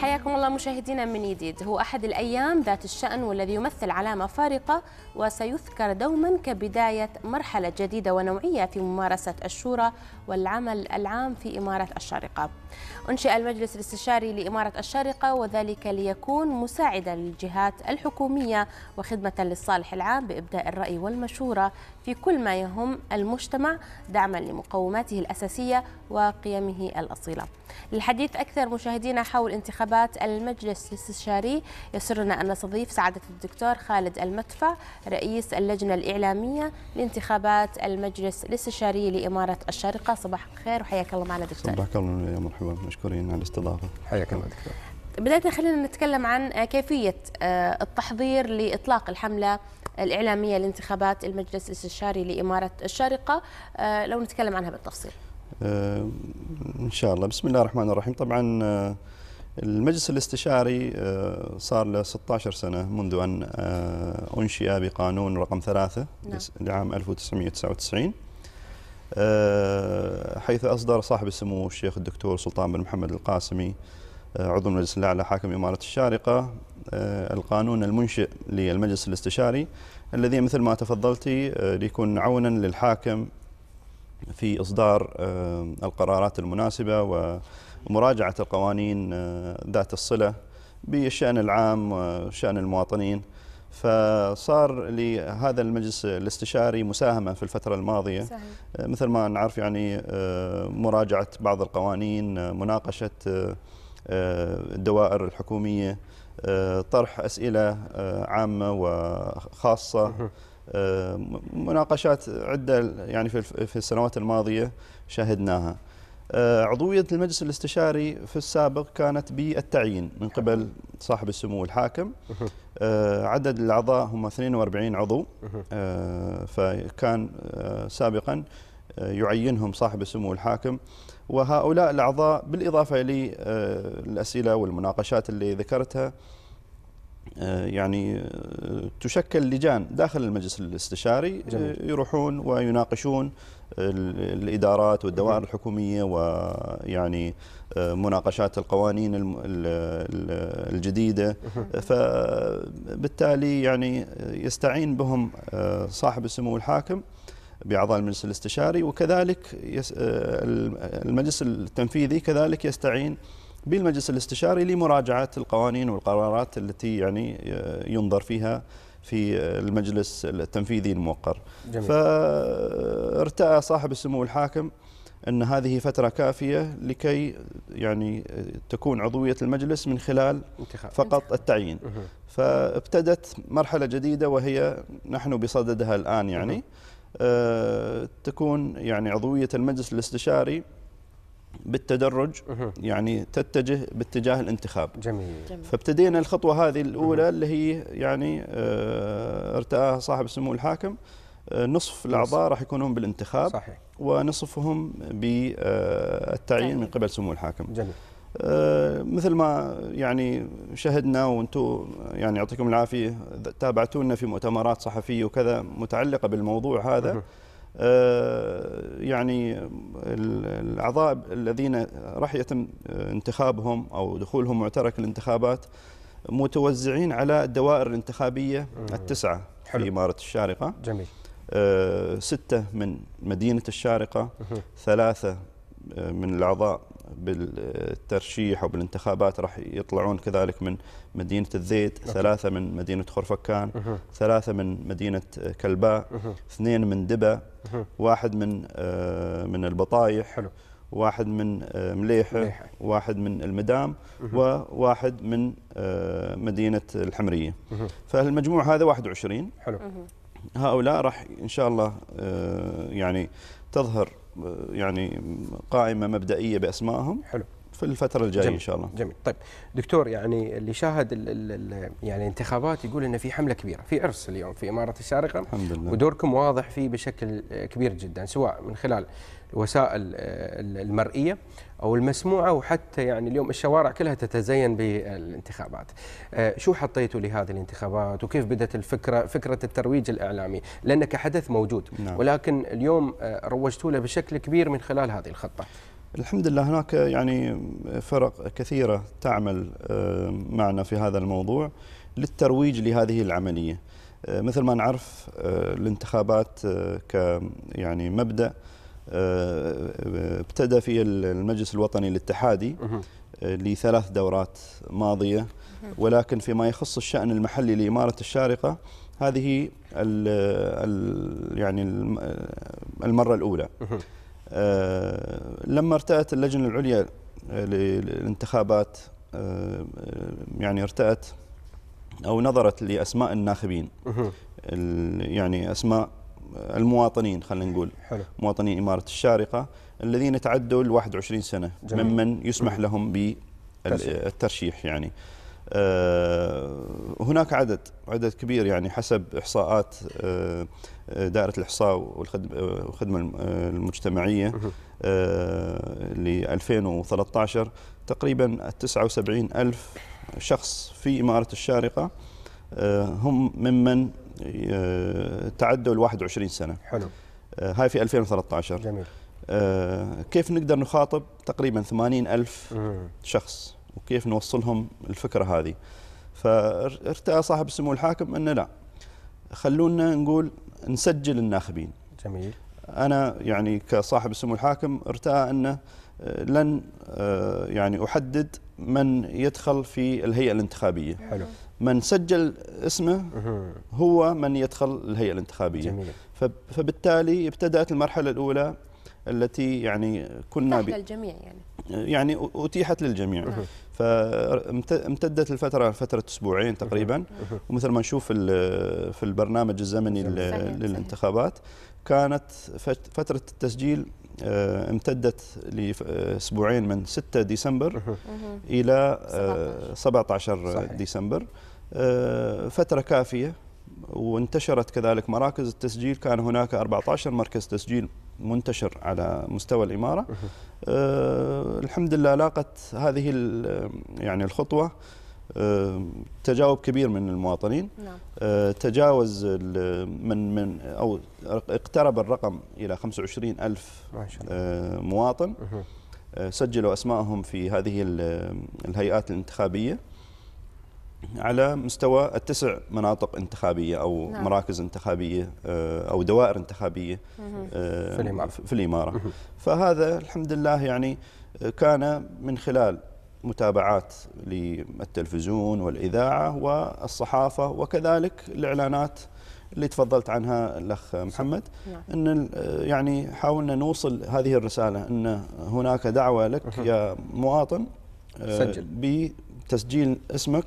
حياكم الله مشاهدينا من جديد هو أحد الأيام ذات الشأن والذي يمثل علامة فارقة وسيذكر دوما كبداية مرحلة جديدة ونوعية في ممارسة الشورى والعمل العام في إمارة الشارقة أنشئ المجلس الاستشاري لإمارة الشارقة وذلك ليكون مساعدا للجهات الحكومية وخدمة للصالح العام بإبداء الرأي والمشورة في كل ما يهم المجتمع دعما لمقوماته الأساسية وقيمه الأصيلة للحديث أكثر مشاهدينا حول انتخابات المجلس الاستشاري يسرنا أن نستضيف سعادة الدكتور خالد المدفع رئيس اللجنة الإعلامية لانتخابات المجلس الاستشاري لإمارة الشارقة صباح الخير وحياك الله معنا دكتور صباحك الله يا مرحبا مشكورين على الاستضافة حياك الله دكتور بداية خلينا نتكلم عن كيفية آه، التحضير لإطلاق الحملة الإعلامية لانتخابات المجلس الاستشاري لإمارة الشارقة آه، لو نتكلم عنها بالتفصيل آه، إن شاء الله بسم الله الرحمن الرحيم طبعا آه، المجلس الاستشاري صار له 16 سنة منذ أن أنشئ بقانون رقم ثلاثة نعم. لعام 1999 حيث أصدر صاحب السمو الشيخ الدكتور سلطان بن محمد القاسمي آه، عضو مجلس الاعلى حاكم اماره الشارقه آه، القانون المنشئ للمجلس الاستشاري الذي مثل ما تفضلتي آه، ليكون عونا للحاكم في اصدار القرارات المناسبه ومراجعه القوانين ذات الصله بالشان العام وشان المواطنين فصار لهذا المجلس الاستشاري مساهمه في الفتره الماضيه صحيح. مثل ما نعرف يعني مراجعه بعض القوانين مناقشه آه، الدوائر الحكومية آه، طرح أسئلة آه، عامة وخاصة مناقشات عدة يعني في السنوات الماضية شاهدناها عضوية المجلس الاستشاري في السابق كانت بالتعيين من قبل صاحب السمو الحاكم عدد الأعضاء هم 42 عضو فكان سابقا يعينهم صاحب السمو الحاكم وهؤلاء الأعضاء بالإضافة للأسئلة آه، والمناقشات اللي ذكرتها آه، يعني آه، تشكل لجان داخل المجلس الاستشاري جميل. يروحون ويناقشون الادارات والدوائر الحكوميه ويعني مناقشات القوانين الجديده فبالتالي يعني يستعين بهم صاحب السمو الحاكم باعضاء المجلس الاستشاري وكذلك آه، المجلس التنفيذي كذلك يستعين بالمجلس الاستشاري لمراجعه القوانين والقرارات التي يعني آه، ينظر فيها في المجلس التنفيذي الموقر جميل. فارتأى صاحب السمو الحاكم أن هذه فترة كافية لكي يعني تكون عضوية المجلس من خلال انتخاب. فقط التعيين فابتدت مرحلة جديدة وهي نحن بصددها الآن يعني آه، تكون يعني عضوية المجلس الاستشاري بالتدرج يعني تتجه باتجاه الانتخاب جميل, جميل. فابتدينا الخطوة هذه الأولى اللي هي يعني آه، ارتآها صاحب السمو الحاكم آه، نصف الأعضاء راح يكونون بالانتخاب صحيح. ونصفهم بالتعيين من قبل سمو الحاكم جميل آه، مثل ما يعني شهدنا وانتم يعني يعطيكم العافيه تابعتونا في مؤتمرات صحفيه وكذا متعلقه بالموضوع هذا آه، يعني الاعضاء الذين راح يتم انتخابهم او دخولهم معترك الانتخابات متوزعين على الدوائر الانتخابيه التسعه حلو. في اماره الشارقه جميل آه، ستة من مدينة الشارقة ثلاثة من الأعضاء بالترشيح او بالانتخابات راح يطلعون كذلك من مدينه الزيت، أوكي. ثلاثه من مدينه خرفكان، أوه. ثلاثه من مدينه كلباء، أوه. اثنين من دبا، واحد من آه، من البطايح حلو. واحد من مليحة, آه، مليحة واحد من المدام وواحد من آه، مدينة الحمرية فالمجموع هذا 21 حلو هؤلاء راح إن شاء الله يعني تظهر يعني قائمه مبدئيه باسمائهم حلو في الفترة الجاية جميل. إن شاء الله جميل طيب دكتور يعني اللي شاهد الـ الـ يعني الانتخابات يقول أن في حملة كبيرة في عرس اليوم في إمارة الشارقة الحمد لله ودوركم واضح فيه بشكل كبير جدا سواء من خلال الوسائل المرئية أو المسموعة وحتى يعني اليوم الشوارع كلها تتزين بالانتخابات آه، شو حطيتوا لهذه الانتخابات وكيف بدأت الفكرة فكرة الترويج الإعلامي لأنك كحدث موجود نعم. ولكن اليوم آه، روجتوا له بشكل كبير من خلال هذه الخطة الحمد لله هناك يعني فرق كثيرة تعمل آه، معنا في هذا الموضوع للترويج لهذه العملية آه، مثل ما نعرف آه، الانتخابات ك يعني مبدأ ابتدى في المجلس الوطني الاتحادي لثلاث دورات ماضية ولكن فيما يخص الشأن المحلي لإمارة الشارقة هذه الـ الـ يعني المرة الأولى آه، لما ارتأت اللجنة العليا آه، للانتخابات آه، يعني ارتأت أو نظرت لأسماء الناخبين يعني أسماء المواطنين خلينا نقول حلو. مواطنين إمارة الشارقة الذين تعدوا ال 21 سنة جميل. ممن يسمح لهم بالترشيح يعني آه، هناك عدد عدد كبير يعني حسب احصاءات آه، آه، دائره الاحصاء والخدمه المجتمعيه ل 2013 تقريبا 79 الف شخص في اماره الشارقه هم ممن تعدوا ال 21 سنه حلو هاي في 2013 جميل كيف نقدر نخاطب تقريبا 80 الف شخص وكيف نوصلهم الفكرة هذه فارتأى صاحب السمو الحاكم أنه لا خلونا نقول نسجل الناخبين جميل أنا يعني كصاحب السمو الحاكم ارتأى أنه لن آه، يعني أحدد من يدخل في الهيئة الانتخابية حلو من سجل اسمه هو من يدخل الهيئة الانتخابية جميل. فبالتالي ابتدأت المرحلة الأولى التي يعني كنا تحت الجميع يعني يعني أتيحت للجميع فامتدت الفترة فترة أسبوعين تقريبا ومثل ما نشوف في البرنامج الزمني للانتخابات كانت فترة التسجيل آه، امتدت لأسبوعين من 6 ديسمبر إلى 17 آه، ديسمبر آه، فترة كافية وانتشرت كذلك مراكز التسجيل كان هناك 14 مركز تسجيل منتشر على مستوى الإمارة أه الحمد لله لاقت هذه آه، يعني الخطوة أه تجاوب كبير من المواطنين نعم. أه تجاوز من من أو اقترب الرقم إلى 25 ألف أه مواطن آه، سجلوا أسمائهم في هذه آه، الهيئات الانتخابية على مستوى التسع مناطق انتخابية أو نعم. مراكز انتخابية آه، أو دوائر انتخابية آه، في الإمارة, في فهذا الحمد لله يعني آه، كان من خلال متابعات للتلفزيون والإذاعة والصحافة وكذلك الإعلانات اللي تفضلت عنها الأخ محمد نعم. أن يعني حاولنا نوصل هذه الرسالة أن هناك دعوة لك يا مواطن سجل. تسجيل اسمك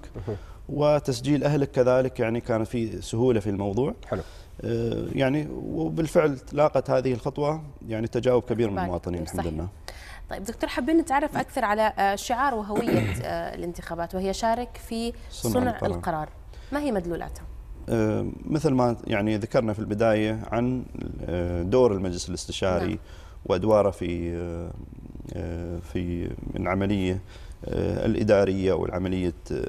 وتسجيل اهلك كذلك يعني كان في سهوله في الموضوع حلو آه، يعني وبالفعل تلاقت هذه الخطوه يعني تجاوب كبير من المواطنين الحمد لله طيب دكتور حابين نتعرف نعم. اكثر على آه، شعار وهويه آه، الانتخابات وهي شارك في صنع, صنع القرار. القرار ما هي مدلولاتها مثل ما يعني ذكرنا في البدايه عن دور المجلس الاستشاري نعم. وادواره في في العمليه آه، الاداريه والعمليه آه،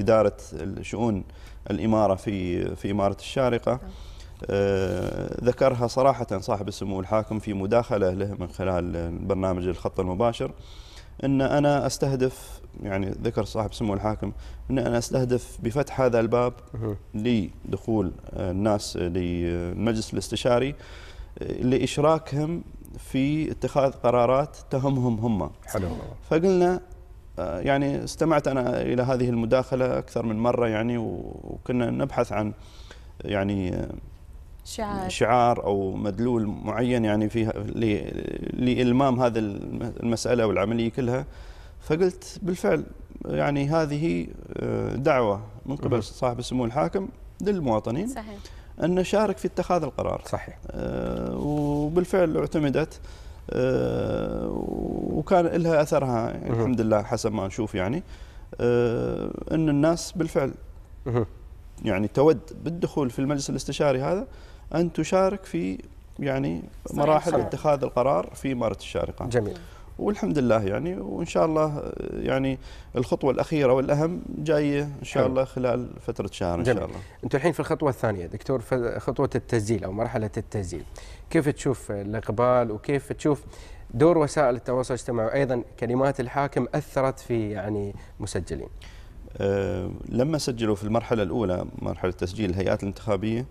اداره شؤون الاماره في في اماره الشارقه نعم. آه، ذكرها صراحه صاحب السمو الحاكم في مداخله له من خلال برنامج الخط المباشر ان انا استهدف يعني ذكر صاحب سمو الحاكم ان انا استهدف بفتح هذا الباب لدخول الناس للمجلس الاستشاري لاشراكهم في اتخاذ قرارات تهمهم هم حلو فقلنا آه، يعني استمعت انا الى هذه المداخله اكثر من مره يعني وكنا نبحث عن يعني شعار شعار او مدلول معين يعني فيها لالمام هذا المساله والعمليه كلها فقلت بالفعل يعني هذه آه، دعوه من قبل صاحب السمو الحاكم للمواطنين صحيح أن نشارك في اتخاذ القرار صحيح آه، وبالفعل اعتمدت آه، وكان لها أثرها الحمد لله حسب ما نشوف يعني آه، أن الناس بالفعل يعني تود بالدخول في المجلس الاستشاري هذا أن تشارك في يعني صحيح مراحل صحيح. اتخاذ القرار في إمارة الشارقة جميل والحمد لله يعني وان شاء الله يعني الخطوه الاخيره والاهم جايه ان شاء الله خلال فتره شهر ان شاء الله. انتم الحين في الخطوه الثانيه دكتور خطوه التسجيل او مرحله التسجيل. كيف تشوف الاقبال وكيف تشوف دور وسائل التواصل الاجتماعي وايضا كلمات الحاكم اثرت في يعني مسجلين. أه لما سجلوا في المرحله الاولى مرحله تسجيل الهيئات الانتخابيه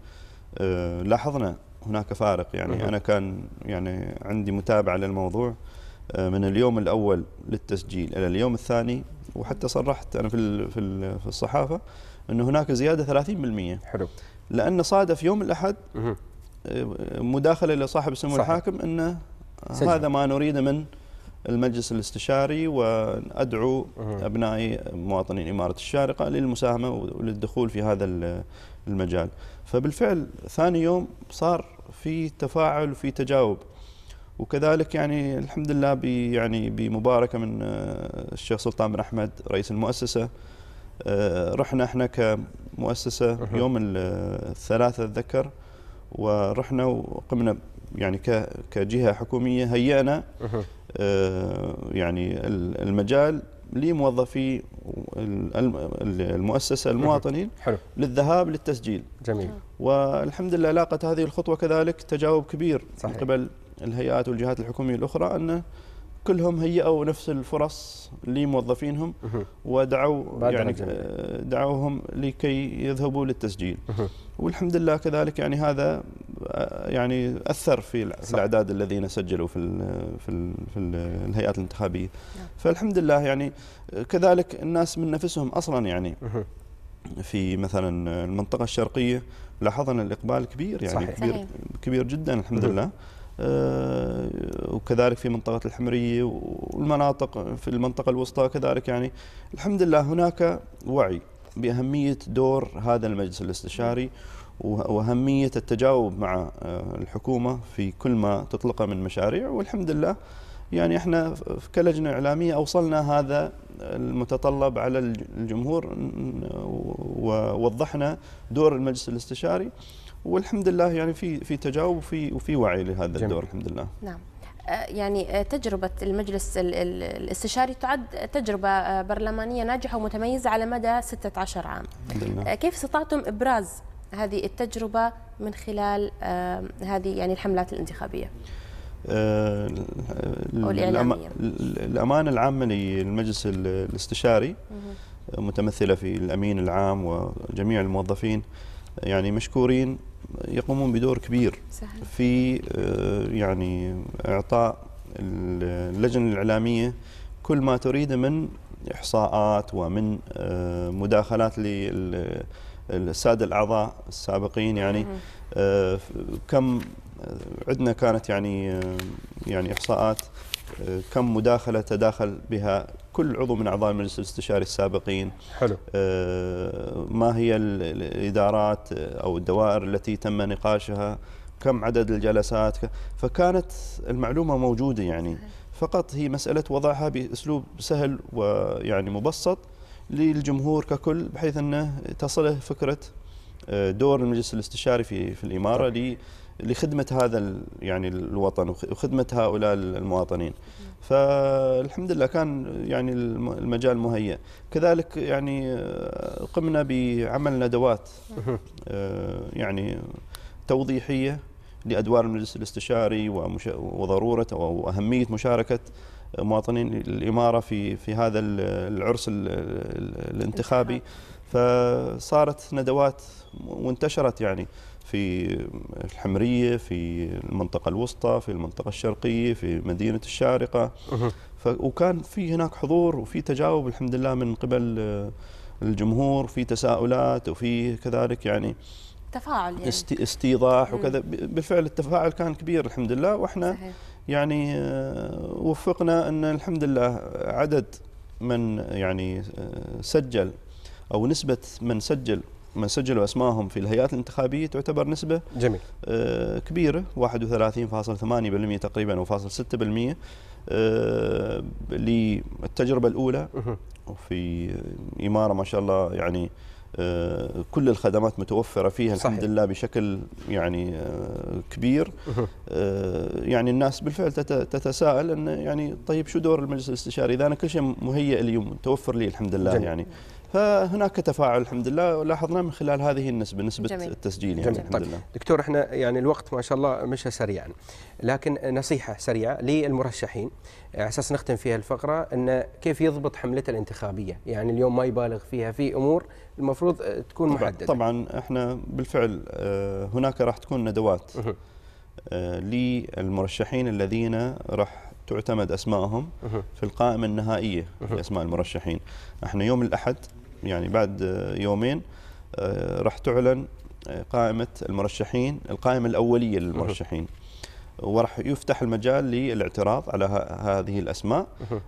أه لاحظنا هناك فارق يعني مه. انا كان يعني عندي متابعه للموضوع آه، من اليوم الأول للتسجيل إلى اليوم الثاني وحتى صرحت أنا في في الصحافة أنه هناك زيادة 30% حلو لأن صادف يوم الأحد آه، مداخلة لصاحب السمو الحاكم أنه سجل. هذا ما نريده من المجلس الاستشاري وأدعو أبنائي مواطنين إمارة الشارقة للمساهمة وللدخول في هذا المجال فبالفعل ثاني يوم صار في تفاعل وفي تجاوب وكذلك يعني الحمد لله يعني بمباركه من آه، الشيخ سلطان بن احمد رئيس المؤسسه آه، رحنا احنا كمؤسسه يوم آه، الثلاثاء اتذكر ورحنا وقمنا يعني كجهه حكوميه هيئنا يعني المجال لموظفي المؤسسه المواطنين حلو. للذهاب للتسجيل جميل والحمد لله لاقت هذه الخطوه كذلك تجاوب كبير صحيح. من قبل الهيئات والجهات الحكوميه الاخرى ان كلهم هيئوا نفس الفرص لموظفينهم ودعوا يعني آه، دعوهم لكي يذهبوا للتسجيل والحمد لله كذلك يعني هذا آه، يعني اثر في الاعداد الذين سجلوا في في في الهيئات الانتخابيه نعم. فالحمد لله يعني آه، كذلك الناس من نفسهم اصلا يعني في مثلا المنطقه الشرقيه لاحظنا الاقبال كبير يعني صحيح. كبير صحيح. كبير جدا الحمد لله آه، وكذلك في منطقة الحمرية والمناطق في المنطقة الوسطى كذلك يعني الحمد لله هناك وعي بأهمية دور هذا المجلس الاستشاري وأهمية التجاوب مع آه، الحكومة في كل ما تطلقه من مشاريع والحمد لله يعني احنا كلجنة إعلامية أوصلنا هذا المتطلب على الجمهور ووضحنا دور المجلس الاستشاري والحمد لله يعني في في تجاوب وفي وفي وعي لهذا جميل. الدور الحمد لله نعم آه، يعني آه، تجربة المجلس الاستشاري تعد تجربة آه، برلمانية ناجحة ومتميزة على مدى 16 عام كيف استطعتم إبراز هذه التجربة من خلال هذه يعني الحملات الانتخابية؟ الأمانة العامة للمجلس الاستشاري متمثلة في الأمين العام وجميع الموظفين يعني مشكورين يقومون بدور كبير صحيح. في آه، يعني اعطاء اللجنه الاعلاميه كل ما تريده من احصاءات ومن آه، مداخلات للساده الاعضاء السابقين يعني آه، كم عندنا كانت يعني يعني احصاءات كم مداخله تداخل بها كل عضو من اعضاء المجلس الاستشاري السابقين حلو آه، ما هي الادارات آه، او الدوائر التي تم نقاشها كم عدد الجلسات فكانت المعلومه موجوده يعني فقط هي مساله وضعها باسلوب سهل ويعني مبسط للجمهور ككل بحيث انه تصله فكره آه، دور المجلس الاستشاري في في الاماره طيب. لخدمه هذا يعني الوطن وخدمه هؤلاء المواطنين نعم. فالحمد لله كان يعني المجال مهيئ كذلك يعني آه، قمنا بعمل ندوات نعم. آه، يعني توضيحيه لادوار المجلس الاستشاري وضروره واهميه مشاركه مواطنين الاماره في في هذا العرس الانتخابي فصارت ندوات وانتشرت يعني في الحمرية في المنطقة الوسطى في المنطقة الشرقية في مدينة الشارقة وكان في هناك حضور وفي تجاوب الحمد لله من قبل الجمهور في تساؤلات وفي كذلك يعني تفاعل يعني استيضاح وكذا بالفعل التفاعل كان كبير الحمد لله واحنا صحيح. يعني وفقنا ان الحمد لله عدد من يعني سجل او نسبه من سجل من سجلوا اسمائهم في الهيئات الانتخابيه تعتبر نسبه جميل آه، كبيره 31.8% تقريبا او 6% آه، للتجربه الاولى وفي اماره ما شاء الله يعني آه، كل الخدمات متوفره فيها صحيح. الحمد لله بشكل يعني كبير يعني الناس بالفعل تتساءل ان يعني طيب شو دور المجلس الاستشاري اذا انا كل شيء مهيئ لي متوفر لي الحمد لله جميل. يعني فهناك تفاعل الحمد لله لاحظناه من خلال هذه النسبه نسبه جميل. التسجيل يعني جميل. الحمد طيب. لله دكتور احنا يعني الوقت ما شاء الله مشى سريعا لكن نصيحه سريعه للمرشحين على اساس نختم فيها الفقره ان كيف يضبط حملته الانتخابيه يعني اليوم ما يبالغ فيها في امور المفروض تكون طبعًا محدده طبعا احنا بالفعل آه، هناك راح تكون ندوات آه، للمرشحين الذين راح تعتمد اسمائهم في القائمه النهائيه لاسماء المرشحين احنا يوم الاحد يعني بعد يومين آه، راح تعلن آه، قائمه المرشحين القائمه الاوليه للمرشحين وراح يفتح المجال للاعتراض على هذه الاسماء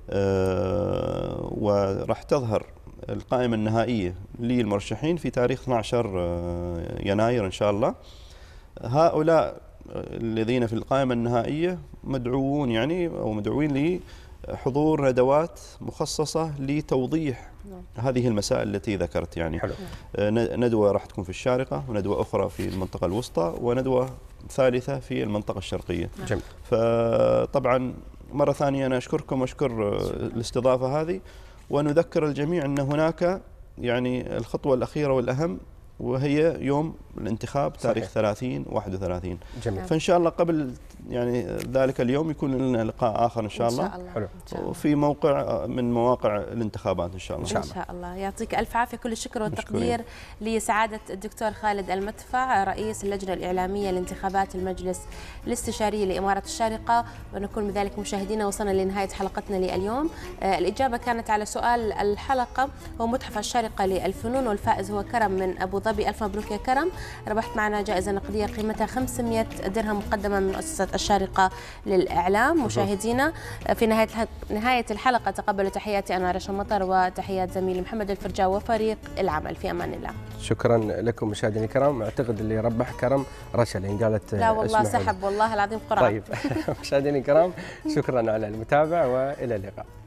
آه، وراح تظهر القائمه النهائيه للمرشحين في تاريخ 12 يناير ان شاء الله هؤلاء الذين في القائمه النهائيه مدعوون يعني او مدعوين حضور ندوات مخصصة لتوضيح نعم. هذه المسائل التي ذكرت يعني حلو. آه، ندوة راح تكون في الشارقة وندوة أخرى في المنطقة الوسطى وندوة ثالثة في المنطقة الشرقية نعم. جميل. فطبعا مرة ثانية أنا أشكركم وأشكر آه، الاستضافة هذه ونذكر الجميع أن هناك يعني الخطوة الأخيرة والأهم وهي يوم الانتخاب تاريخ صحيح. 30 31 جميل. فان شاء الله قبل يعني ذلك اليوم يكون لنا لقاء اخر ان شاء الله, إن شاء الله. حلو إن شاء موقع من مواقع الانتخابات ان شاء الله ان شاء الله, إن شاء الله. يعطيك الف عافيه كل الشكر والتقدير لسعاده الدكتور خالد المدفع رئيس اللجنه الاعلاميه لانتخابات المجلس الاستشاري لاماره الشارقه ونكون بذلك مشاهدينا وصلنا لنهايه حلقتنا لليوم آه الاجابه كانت على سؤال الحلقه هو متحف الشارقه للفنون والفائز هو كرم من ابو ظبي ألف مبروك يا كرم ربحت معنا جائزة نقدية قيمتها 500 درهم مقدمة من مؤسسة الشارقة للإعلام مشاهدينا في نهاية نهاية الحلقة تقبلوا تحياتي أنا رشا مطر وتحيات زميلي محمد الفرجا وفريق العمل في أمان الله شكرا لكم مشاهدينا الكرام اعتقد اللي ربح كرم رشا لان قالت لا والله سحب والله العظيم قرعه طيب مشاهدينا الكرام شكرا على المتابعه والى اللقاء